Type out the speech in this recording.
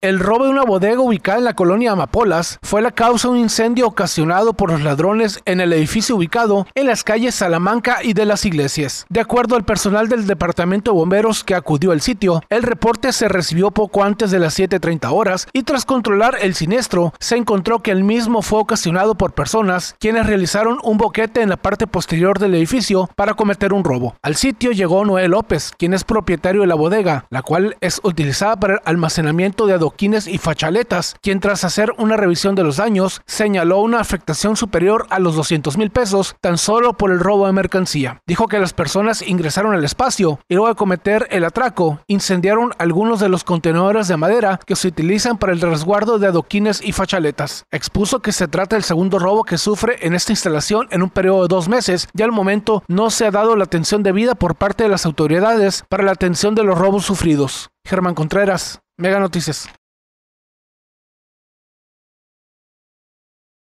El robo de una bodega ubicada en la colonia Amapolas fue la causa de un incendio ocasionado por los ladrones en el edificio ubicado en las calles Salamanca y de las Iglesias. De acuerdo al personal del Departamento de Bomberos que acudió al sitio, el reporte se recibió poco antes de las 7.30 horas y tras controlar el siniestro, se encontró que el mismo fue ocasionado por personas quienes realizaron un boquete en la parte posterior del edificio para cometer un robo. Al sitio llegó Noel López, quien es propietario de la bodega, la cual es utilizada para el almacenamiento de adoquines y fachaletas, quien tras hacer una revisión de los daños señaló una afectación superior a los 200 mil pesos tan solo por el robo de mercancía. Dijo que las personas ingresaron al espacio y luego de cometer el atraco incendiaron algunos de los contenedores de madera que se utilizan para el resguardo de adoquines y fachaletas. Expuso que se trata del segundo robo que sufre en esta instalación en un periodo de dos meses y al momento no se ha dado la atención debida por parte de las autoridades para la atención de los robos sufridos. Germán Contreras, Mega Noticias.